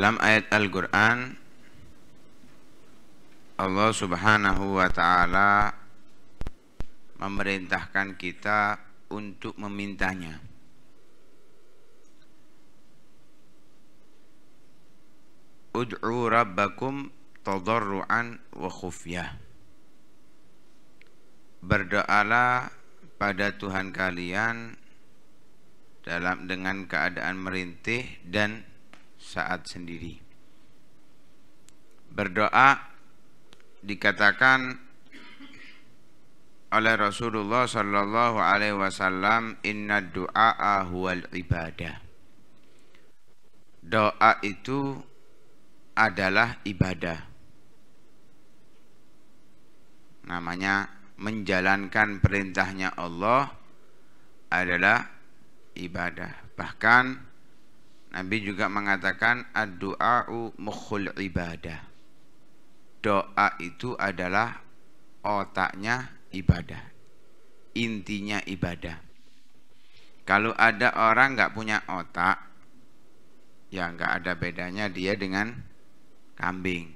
Dalam ayat Al-Quran Allah subhanahu wa ta'ala Memerintahkan kita untuk memintanya Ud'u rabbakum tadarru'an wa khufyah Berdoalah pada Tuhan kalian dalam dengan keadaan merintih dan saat sendiri. Berdoa dikatakan oleh Rasulullah Shallallahu Alaihi Wasallam inna doa huwal ibadah doa itu adalah ibadah namanya menjalankan perintahnya Allah adalah ibadah bahkan Nabi juga mengatakan ad-du'a'u mukhul ibadah. Doa itu adalah otaknya ibadah. Intinya ibadah. Kalau ada orang nggak punya otak, ya nggak ada bedanya dia dengan kambing.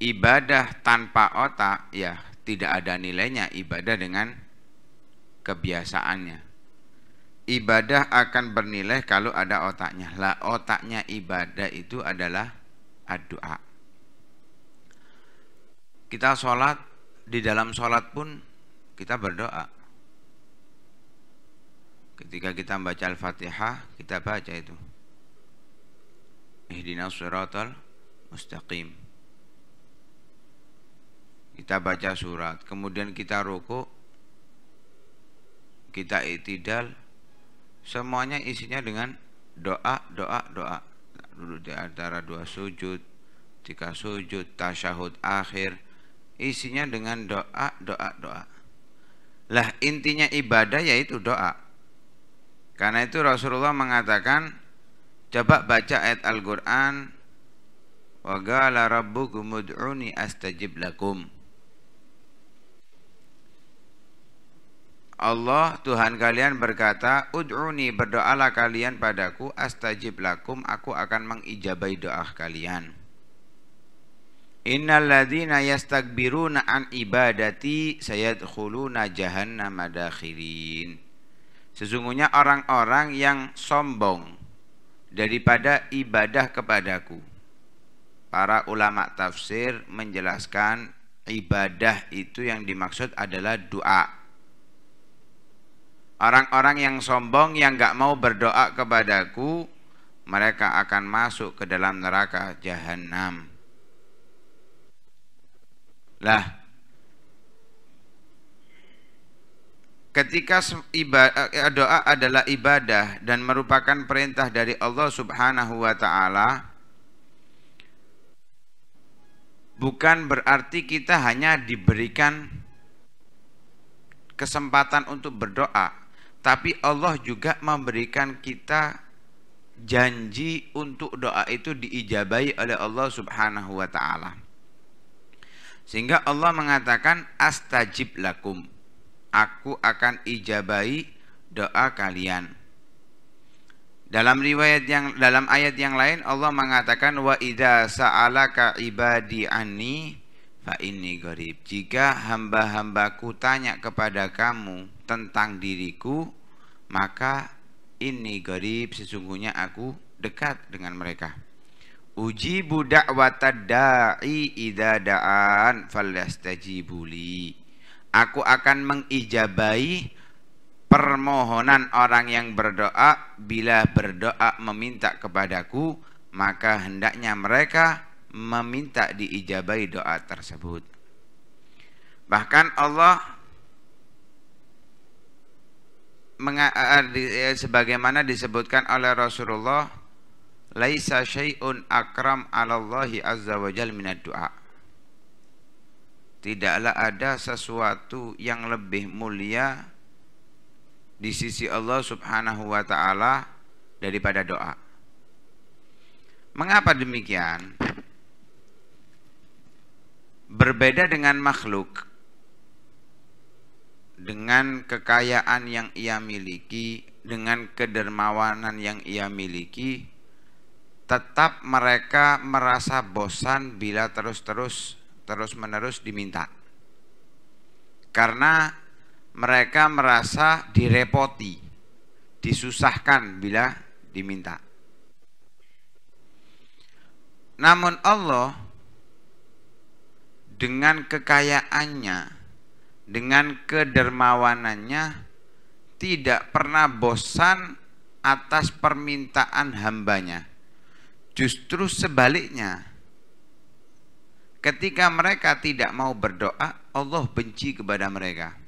Ibadah tanpa otak, ya tidak ada nilainya ibadah dengan kebiasaannya ibadah akan bernilai kalau ada otaknya. Lah otaknya ibadah itu adalah doa. Kita sholat di dalam sholat pun kita berdoa. Ketika kita membaca Al-Fatihah, kita baca itu. Ihdinas suratul mustaqim. Kita baca surat, kemudian kita rukuk, kita itidal, semuanya isinya dengan doa doa doa dulu di antara dua sujud tiga sujud tasyahud akhir isinya dengan doa doa doa lah intinya ibadah yaitu doa karena itu Rasulullah mengatakan coba baca ayat Al-Quran wa gala rabbukum astajib lakum Allah Tuhan kalian berkata, "Ud'uni, berdoalah kalian padaku, astajib lakum, aku akan mengijabai doa kalian." ladhina yastagbiruna an ibadati sayadkhuluna jahannam adakhirin. Sesungguhnya orang-orang yang sombong daripada ibadah kepadaku. Para ulama tafsir menjelaskan ibadah itu yang dimaksud adalah doa Orang-orang yang sombong yang gak mau berdoa kepadaku, mereka akan masuk ke dalam neraka jahanam. Lah, ketika eh, eh, doa adalah ibadah dan merupakan perintah dari Allah Subhanahu wa taala, bukan berarti kita hanya diberikan kesempatan untuk berdoa tapi Allah juga memberikan kita janji untuk doa itu diijabai oleh Allah Subhanahu wa taala. Sehingga Allah mengatakan astajib lakum. Aku akan ijabai doa kalian. Dalam riwayat yang dalam ayat yang lain Allah mengatakan wa idza sa'alaka ibadi anni Fa ini gorib. Jika hamba-hambaku tanya kepada kamu tentang diriku, maka ini gorib sesungguhnya aku dekat dengan mereka. Uji budak watada'i idada'an falastajibuli Aku akan mengijabai permohonan orang yang berdoa bila berdoa meminta kepadaku maka hendaknya mereka meminta diijabai doa tersebut. Bahkan Allah eh, eh, eh, sebagaimana disebutkan oleh Rasulullah laisa syai'un akram 'alallahi azza wa minad du'a. Tidaklah ada sesuatu yang lebih mulia di sisi Allah Subhanahu wa taala daripada doa. Mengapa demikian? berbeda dengan makhluk dengan kekayaan yang ia miliki, dengan kedermawanan yang ia miliki, tetap mereka merasa bosan bila terus-terus terus-menerus diminta. Karena mereka merasa direpoti, disusahkan bila diminta. Namun Allah dengan kekayaannya, dengan kedermawanannya, tidak pernah bosan atas permintaan hambanya. Justru sebaliknya, ketika mereka tidak mau berdoa, Allah benci kepada mereka.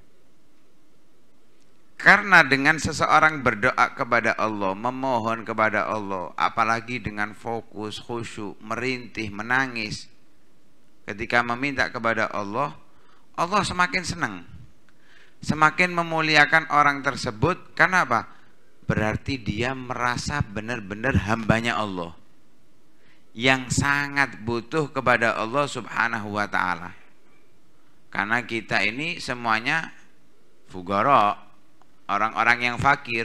Karena dengan seseorang berdoa kepada Allah, memohon kepada Allah, apalagi dengan fokus, khusyuk, merintih, menangis, ketika meminta kepada Allah, Allah semakin senang. Semakin memuliakan orang tersebut karena apa? Berarti dia merasa benar-benar hambanya Allah yang sangat butuh kepada Allah Subhanahu wa taala. Karena kita ini semuanya fugoro, orang-orang yang fakir,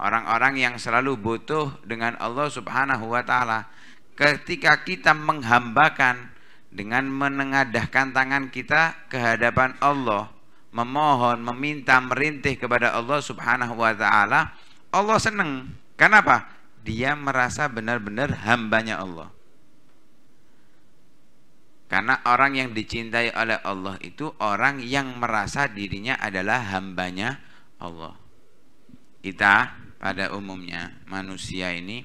orang-orang yang selalu butuh dengan Allah Subhanahu wa taala. Ketika kita menghambakan dengan menengadahkan tangan kita ke hadapan Allah memohon, meminta, merintih kepada Allah Subhanahu wa taala, Allah senang. Kenapa? Dia merasa benar-benar hambanya Allah. Karena orang yang dicintai oleh Allah itu orang yang merasa dirinya adalah hambanya Allah. Kita pada umumnya manusia ini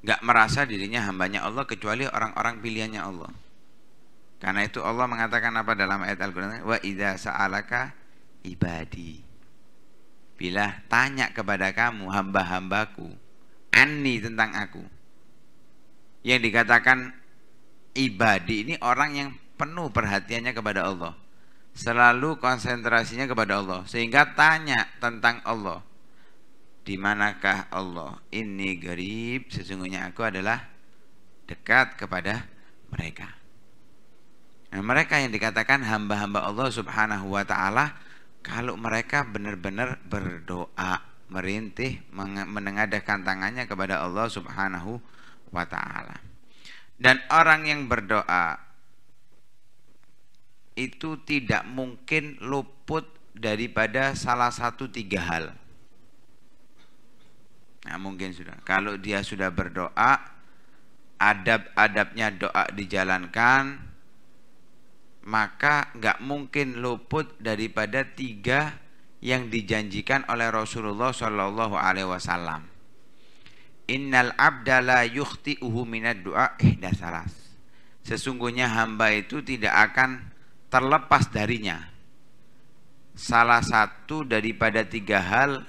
nggak merasa dirinya hambanya Allah kecuali orang-orang pilihannya Allah. Karena itu Allah mengatakan apa dalam ayat Al-Qur'an? Wa idza sa'alaka ibadi. Bila tanya kepada kamu hamba-hambaku ani tentang aku. Yang dikatakan ibadi ini orang yang penuh perhatiannya kepada Allah. Selalu konsentrasinya kepada Allah sehingga tanya tentang Allah di manakah Allah ini garib sesungguhnya aku adalah dekat kepada mereka nah, mereka yang dikatakan hamba-hamba Allah subhanahu wa ta'ala kalau mereka benar-benar berdoa merintih menengadahkan tangannya kepada Allah subhanahu wa ta'ala dan orang yang berdoa itu tidak mungkin luput daripada salah satu tiga hal Nah mungkin sudah. Kalau dia sudah berdoa, adab-adabnya doa dijalankan, maka nggak mungkin luput daripada tiga yang dijanjikan oleh Rasulullah Shallallahu Alaihi Wasallam. Innal abda la yukhti'uhu doa eh dasaras. Sesungguhnya hamba itu tidak akan terlepas darinya. Salah satu daripada tiga hal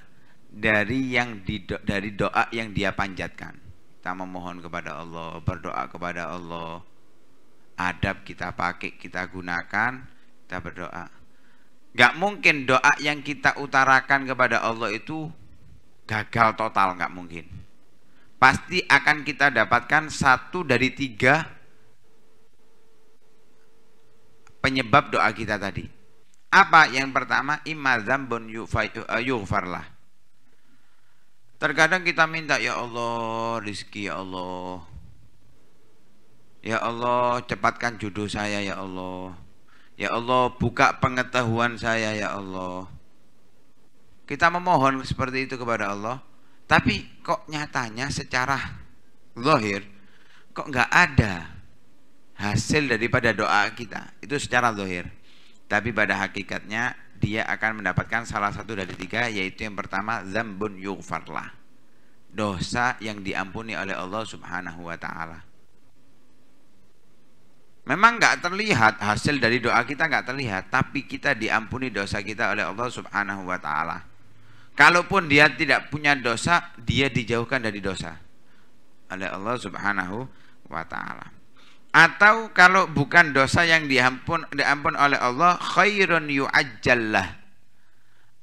dari yang di, dari doa yang dia panjatkan. Kita memohon kepada Allah, berdoa kepada Allah. Adab kita pakai, kita gunakan, kita berdoa. Gak mungkin doa yang kita utarakan kepada Allah itu gagal total, gak mungkin. Pasti akan kita dapatkan satu dari tiga penyebab doa kita tadi. Apa yang pertama? Imazam bun Terkadang kita minta, ya Allah, rizki ya Allah. Ya Allah, cepatkan jodoh saya ya Allah. Ya Allah, buka pengetahuan saya ya Allah. Kita memohon seperti itu kepada Allah. Tapi kok nyatanya secara lohir, kok nggak ada hasil daripada doa kita. Itu secara lohir. Tapi pada hakikatnya dia akan mendapatkan salah satu dari tiga yaitu yang pertama zambun yughfarlah dosa yang diampuni oleh Allah subhanahu wa ta'ala memang nggak terlihat hasil dari doa kita nggak terlihat tapi kita diampuni dosa kita oleh Allah subhanahu wa ta'ala kalaupun dia tidak punya dosa dia dijauhkan dari dosa oleh Allah subhanahu wa ta'ala atau kalau bukan dosa yang diampun diampun oleh Allah khairun yu'ajjallah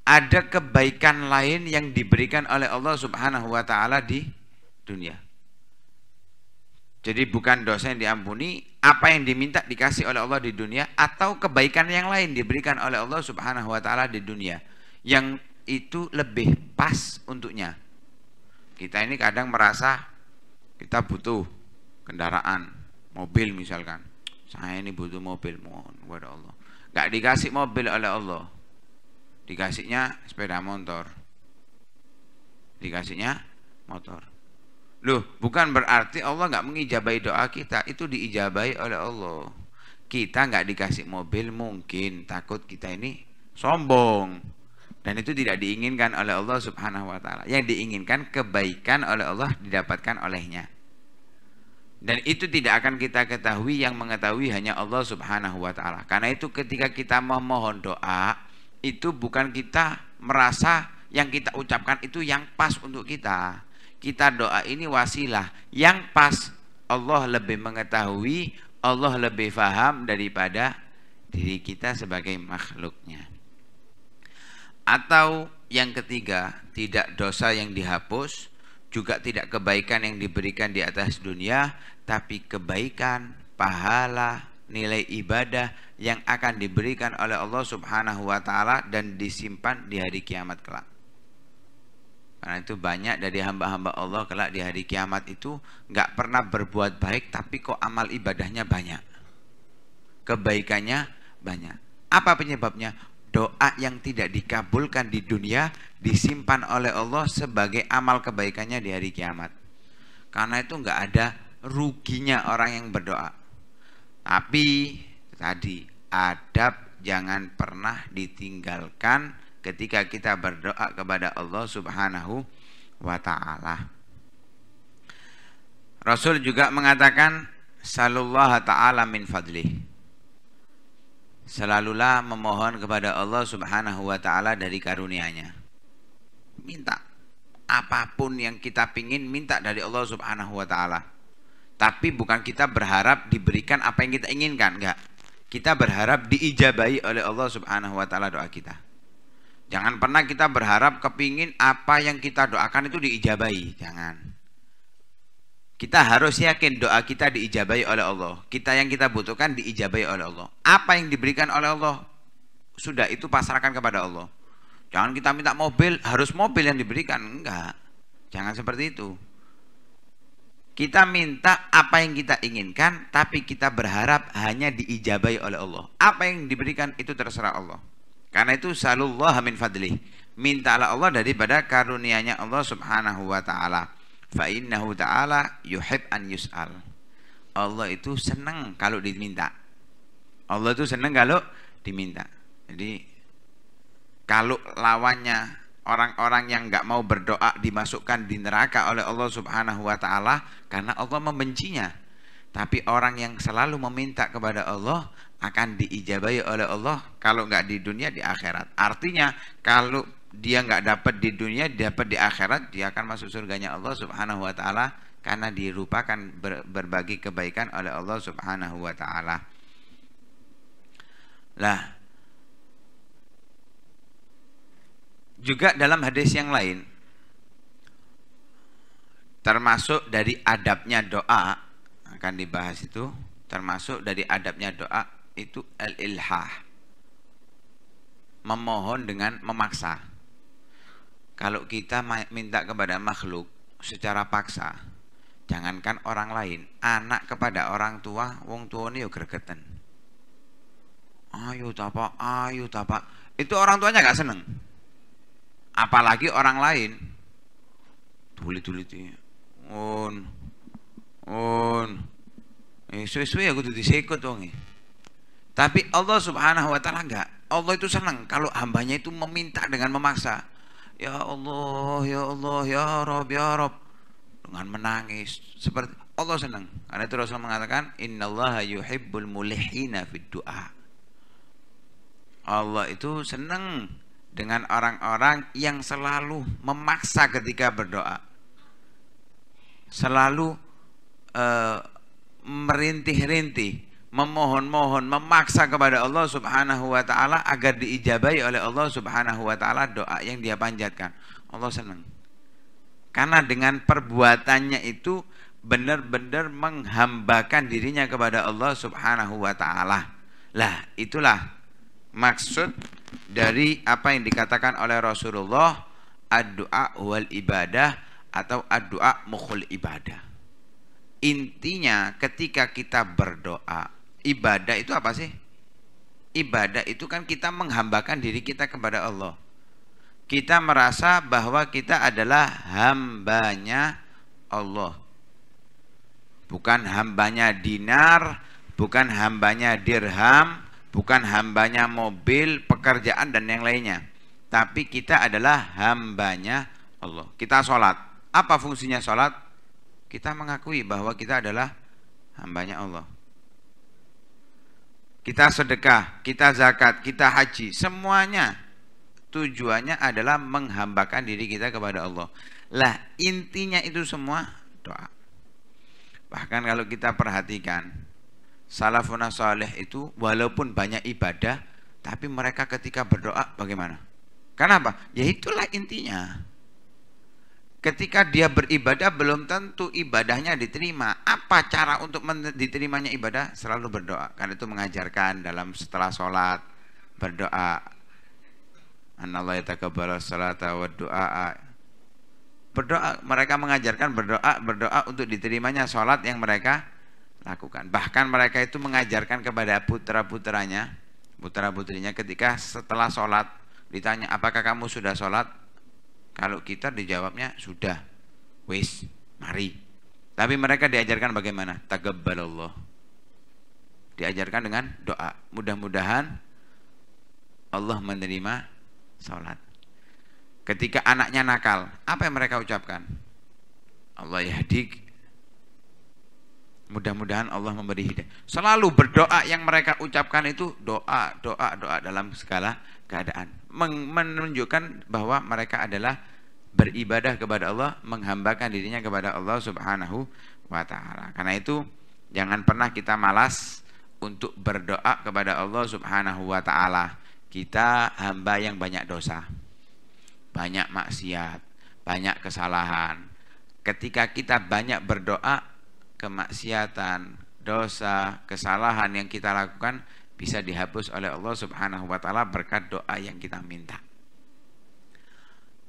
ada kebaikan lain yang diberikan oleh Allah Subhanahu wa taala di dunia jadi bukan dosa yang diampuni apa yang diminta dikasih oleh Allah di dunia atau kebaikan yang lain diberikan oleh Allah Subhanahu wa taala di dunia yang itu lebih pas untuknya kita ini kadang merasa kita butuh kendaraan mobil misalkan saya ini butuh mobil mohon kepada Allah gak dikasih mobil oleh Allah dikasihnya sepeda motor dikasihnya motor loh bukan berarti Allah gak mengijabai doa kita itu diijabai oleh Allah kita gak dikasih mobil mungkin takut kita ini sombong dan itu tidak diinginkan oleh Allah Subhanahu wa taala. Yang diinginkan kebaikan oleh Allah didapatkan olehnya. Dan itu tidak akan kita ketahui yang mengetahui hanya Allah Subhanahu wa taala. Karena itu ketika kita memohon doa, itu bukan kita merasa yang kita ucapkan itu yang pas untuk kita. Kita doa ini wasilah yang pas. Allah lebih mengetahui, Allah lebih faham daripada diri kita sebagai makhluknya. Atau yang ketiga, tidak dosa yang dihapus, juga tidak kebaikan yang diberikan di atas dunia, tapi kebaikan, pahala, nilai ibadah yang akan diberikan oleh Allah Subhanahu wa taala dan disimpan di hari kiamat kelak. Karena itu banyak dari hamba-hamba Allah kelak di hari kiamat itu nggak pernah berbuat baik tapi kok amal ibadahnya banyak. Kebaikannya banyak. Apa penyebabnya? doa yang tidak dikabulkan di dunia disimpan oleh Allah sebagai amal kebaikannya di hari kiamat. Karena itu nggak ada ruginya orang yang berdoa. Tapi tadi adab jangan pernah ditinggalkan ketika kita berdoa kepada Allah Subhanahu wa taala. Rasul juga mengatakan sallallahu taala min fadlih. Selalulah memohon kepada Allah Subhanahu wa taala dari karunia-Nya. Minta apapun yang kita pingin minta dari Allah Subhanahu wa taala. Tapi bukan kita berharap diberikan apa yang kita inginkan, enggak. Kita berharap diijabahi oleh Allah Subhanahu wa taala doa kita. Jangan pernah kita berharap kepingin apa yang kita doakan itu diijabahi, jangan. Kita harus yakin doa kita diijabai oleh Allah. Kita yang kita butuhkan diijabai oleh Allah. Apa yang diberikan oleh Allah sudah itu pasrahkan kepada Allah. Jangan kita minta mobil, harus mobil yang diberikan. Enggak. Jangan seperti itu. Kita minta apa yang kita inginkan, tapi kita berharap hanya diijabai oleh Allah. Apa yang diberikan itu terserah Allah. Karena itu salullah min fadlih. Mintalah Allah daripada karunianya Allah subhanahu wa ta'ala fa innahu ta'ala yuhib an yus'al Allah itu senang kalau diminta Allah itu senang kalau diminta jadi kalau lawannya orang-orang yang nggak mau berdoa dimasukkan di neraka oleh Allah Subhanahu wa taala karena Allah membencinya. Tapi orang yang selalu meminta kepada Allah akan diijabahi oleh Allah kalau nggak di dunia di akhirat. Artinya kalau dia nggak dapat di dunia, dapat di akhirat, dia akan masuk surganya Allah Subhanahu wa taala karena dirupakan ber, berbagi kebaikan oleh Allah Subhanahu wa taala. Lah juga dalam hadis yang lain termasuk dari adabnya doa akan dibahas itu termasuk dari adabnya doa itu al-ilhah memohon dengan memaksa kalau kita minta kepada makhluk secara paksa, jangankan orang lain, anak kepada orang tua, wong tua ini yuk gregeten. Ayo tapa, ayo tapa. Itu orang tuanya nggak seneng. Apalagi orang lain. Tulit-tulit on on eh suwe-suwe aku ya tuh disekut wong e. tapi Allah subhanahu wa ta'ala enggak Allah itu senang kalau hambanya itu meminta dengan memaksa Ya Allah, Ya Allah, Ya Rob, Ya Rob dengan menangis seperti Allah senang karena itu Rasul mengatakan innallaha yuhibbul mulihina fid du'a Allah itu senang dengan orang-orang yang selalu memaksa ketika berdoa selalu uh, merintih-rintih memohon-mohon, memaksa kepada Allah Subhanahu wa taala agar diijabahi oleh Allah Subhanahu wa taala doa yang dia panjatkan. Allah senang. Karena dengan perbuatannya itu benar-benar menghambakan dirinya kepada Allah Subhanahu wa taala. Lah, itulah maksud dari apa yang dikatakan oleh Rasulullah ad-du'a wal ibadah atau ad-du'a mukhul ibadah. Intinya ketika kita berdoa ibadah itu apa sih? Ibadah itu kan kita menghambakan diri kita kepada Allah. Kita merasa bahwa kita adalah hambanya Allah. Bukan hambanya dinar, bukan hambanya dirham, bukan hambanya mobil, pekerjaan dan yang lainnya. Tapi kita adalah hambanya Allah. Kita sholat. Apa fungsinya sholat? Kita mengakui bahwa kita adalah hambanya Allah kita sedekah, kita zakat, kita haji, semuanya tujuannya adalah menghambakan diri kita kepada Allah. Lah intinya itu semua doa. Bahkan kalau kita perhatikan salafun saleh itu walaupun banyak ibadah tapi mereka ketika berdoa bagaimana? Kenapa? Ya itulah intinya ketika dia beribadah belum tentu ibadahnya diterima. Apa cara untuk diterimanya ibadah? Selalu berdoa. Karena itu mengajarkan dalam setelah sholat berdoa. Berdoa, mereka mengajarkan berdoa, berdoa untuk diterimanya sholat yang mereka lakukan. Bahkan mereka itu mengajarkan kepada putra-putranya, putra-putrinya ketika setelah sholat ditanya apakah kamu sudah sholat kalau kita dijawabnya sudah, wis, mari. Tapi mereka diajarkan bagaimana? Allah. Diajarkan dengan doa. Mudah-mudahan Allah menerima sholat. Ketika anaknya nakal, apa yang mereka ucapkan? Allah yahdik. Mudah-mudahan Allah memberi hidayah. Selalu berdoa yang mereka ucapkan itu doa, doa, doa dalam segala keadaan menunjukkan bahwa mereka adalah beribadah kepada Allah, menghambakan dirinya kepada Allah Subhanahu wa taala. Karena itu jangan pernah kita malas untuk berdoa kepada Allah Subhanahu wa taala. Kita hamba yang banyak dosa, banyak maksiat, banyak kesalahan. Ketika kita banyak berdoa kemaksiatan, dosa, kesalahan yang kita lakukan, bisa dihapus oleh Allah Subhanahu wa taala berkat doa yang kita minta.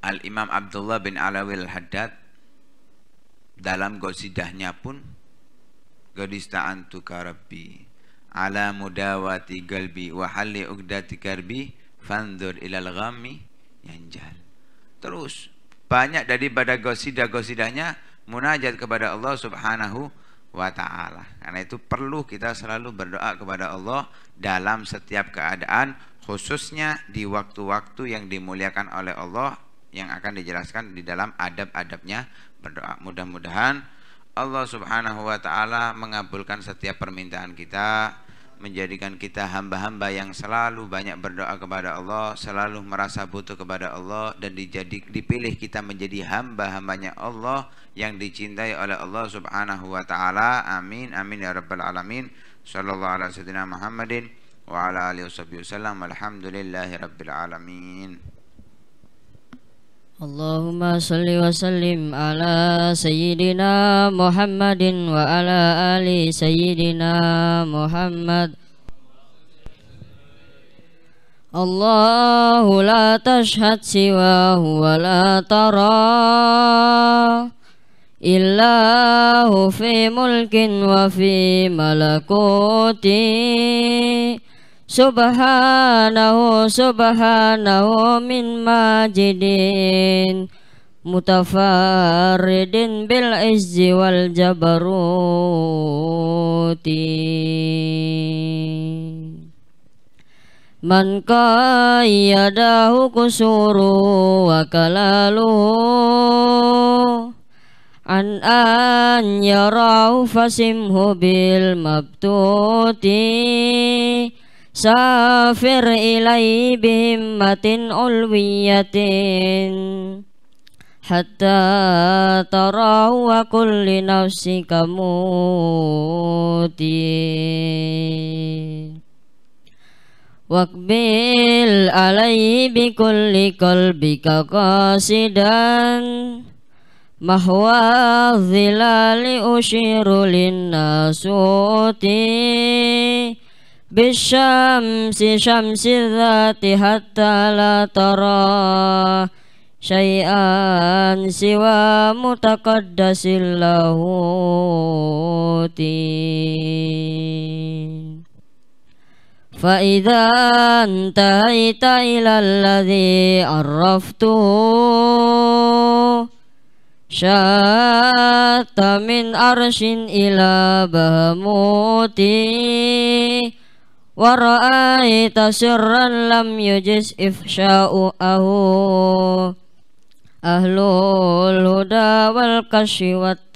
Al Imam Abdullah bin Alawi Al Haddad dalam gosidahnya pun gadistaan tuka rabbi ala mudawati galbi wa halli uqdati karbi fandur ilal ghammi yanjal terus banyak daripada gosidah-gosidahnya munajat kepada Allah Subhanahu wa ta'ala karena itu perlu kita selalu berdoa kepada Allah dalam setiap keadaan khususnya di waktu-waktu yang dimuliakan oleh Allah yang akan dijelaskan di dalam adab-adabnya berdoa mudah-mudahan Allah subhanahu wa ta'ala mengabulkan setiap permintaan kita menjadikan kita hamba-hamba yang selalu banyak berdoa kepada Allah, selalu merasa butuh kepada Allah dan dipilih kita menjadi hamba-hambanya Allah yang dicintai oleh Allah Subhanahu wa taala. Amin amin ya rabbal alamin. Sallallahu alaihi wasallam Muhammadin wa ala alihi Alhamdulillahi rabbil alamin. اللهم صل وسلم على سيدنا محمد وعلى آل سيدنا محمد الله لا تشهد سواه ولا ترى إلا هو في ملك وفي ملكوته Subhanahu subhanahu min majidin Mutafaridin bil izzi wal jabaruti Man qayyadahu kusuru wa kalaluhu An an yarau fasimhu bil mabtuti Safir ilai bihimmatin ulwiyatin Hatta tarau wa kulli nafsi alai bi kulli kalbika qasidan Mahwa zilali بالشمس شمس الذات حتى لا ترى شيئا سوى متقدس اللاهوت فإذا انتهيت إلى الذي عرفته شات من أرش إلى بهموتي waraita sirran lam yujiz ifsha'u ahu ahlul huda wal kashi wat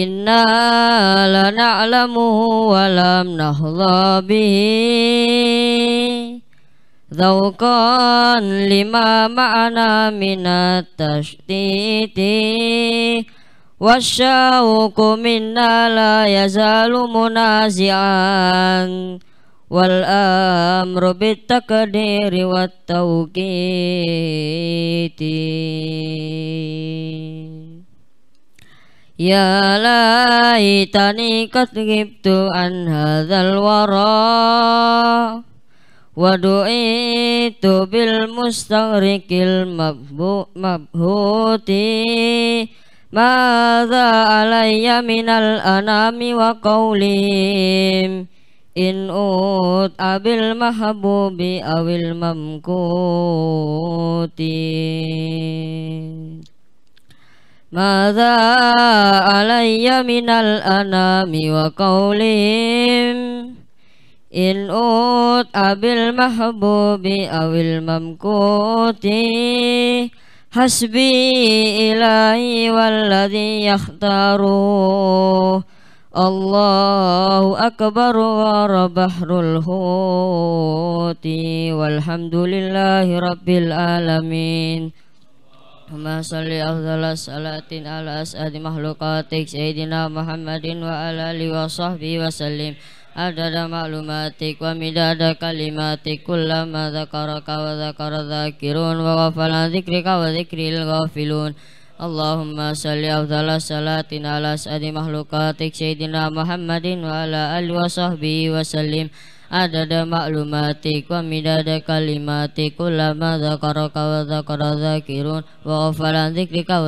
inna la na'lamu wa lam nahdha lima ma'ana minat tashtiti Wasyauku minna la yazalu munazian Wal amru bitakadiri wat tawqiti Ya laitani kat gibtu an hadhal wara Wadu'itu bil mustangrikil mabhuti mabhu Mada alaiya minal anami wa qawlim In ut abil mahabubi awil mamkuti Mada alaiya minal wa qawlim In ut abil mahabubi awil mamkuti حسبي إلهي والذي يختاره الله أكبر وبحر الهوت والحمد لله رب العالمين اللهم صل أفضل الصلاة على أسعد مخلوقاتك سيدنا محمد وعلى آله وصحبه وسلم adada maklumatik wamida ada kalimatik kullama zakaraka wa zakara zakirun wa ghafala zikrika wa zikril ghafilun Allahumma salli afdala salatin ala sa'adi mahlukatik Sayyidina Muhammadin wa ala alihi wa sahbihi maklumatik wa midada kalimatik kullama zakaraka wa zakara zakirun wa ghafala zikrika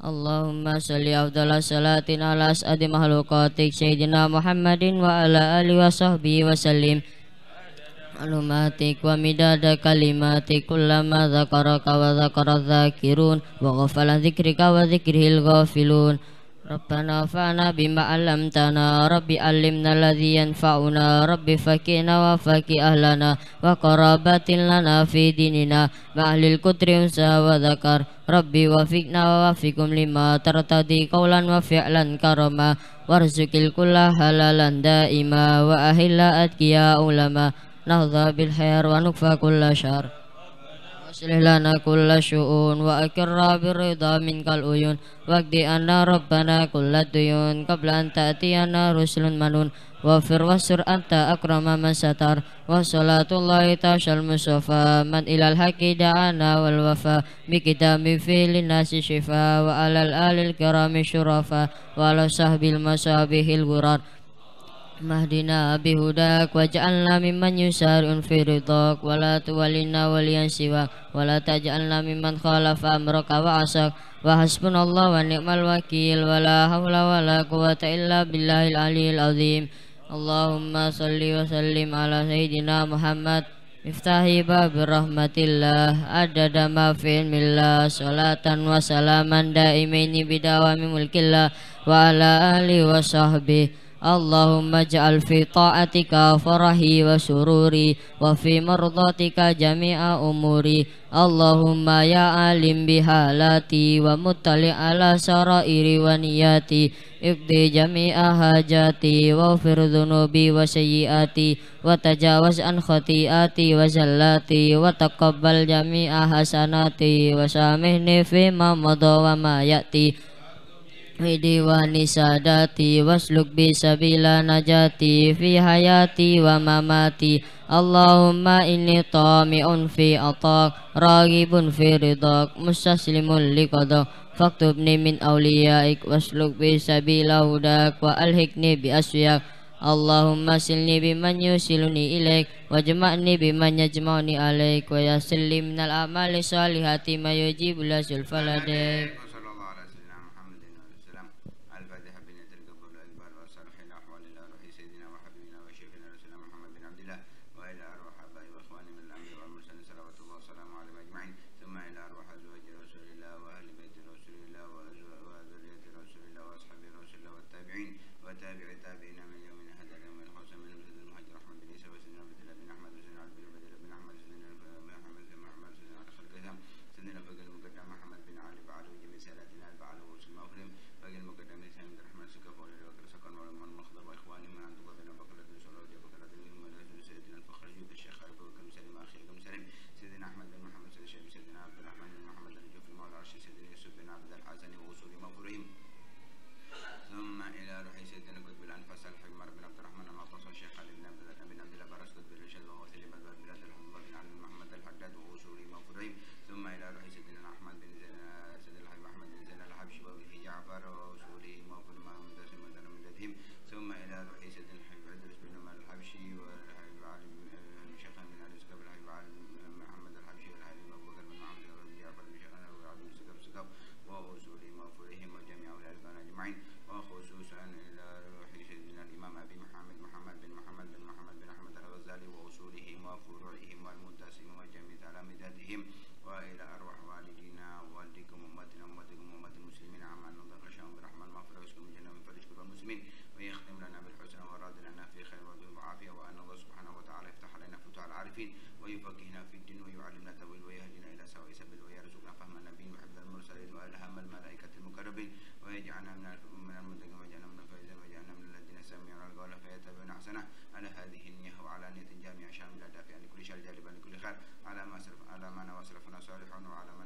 Allahumma salli afdala salatin ala as'adi mahlukatik Sayyidina Muhammadin wa ala alihi wa sahbihi wa sallim Alumatik wa midada kalimatik Kullama zakaraka wa zakara zakirun Wa ghafala zikrika wa zikrihil ghafilun ربنا فانا بما علمتنا ربي علمنا الذي ينفعنا ربي فكنا وفكي أهلنا وقرابات لنا في ديننا مع أهل الكتر أنثى وذكر ربي وفقنا ووفقكم لما ترتدي قولا وفعلا كرما وارزق الكل حلالا دائما وأهل اتقيا لما نهضى بالخير ونكفى كل شر واصلح لنا كل الشؤون وأكرنا بالرضا منك الأيون واقض أن ربنا كل الديون قبل أن تأتينا رسل منون واغفر وسر أنت أكرم من ستر وصلاة الله تعشى المصطفى من إلى الحق دعانا والوفا بكتاب في للناس شفاء وعلى الآل الكرام شرفا وعلى صحب المصابيح الغرار mahdina bihudak waj'alna mimman yusarun fi ridhak wala tuwallina waliyan siwa wala taj'alna mimman khalafa amraka wa asak wa hasbunallahu wa ni'mal wakil wala hawla wala quwata illa billahil aliyil azim Allahumma salli wa sallim ala sayyidina Muhammad Miftahi babi rahmatillah Adada mafin millah Salatan wa salaman daimaini bidawami mulkillah Wa ala ahli wa sahbihi Allahumma ja'al fi ta'atika farahi wa sururi wa fi mardatika umuri Allahumma ya alim bihalati wa mutali ala sarairi wa niyati ibdi jami'a hajati wa fir wa sayyiati wa tajawaz an khati'ati wa zallati wa taqabbal jami'a hasanati wa samihni ma madha wa ma ya'ti Idiwani sadati wasluk bisa bila najati fi hayati wa mamati Allahumma inni tami'un fi atak Ragibun fi ridak musaslimun liqadak Faktubni min awliyaik Wasluk bila hudak Wa alhikni bi aswiyak Allahumma silni biman yusiluni ilaik Wajma'ni biman yajma'ni alaik Wa yasillim minal amali salihati mayujibullah zulfaladik سيدنا وحبيبنا وشيخنا رسولنا محمد Teala hepimizin rahmet denize على هذه النية نية جامعة شاملة دافئة لكل يعني شر جالبا لكل خير على ما سلف على ما نوى سلفنا صالحون وعلى ما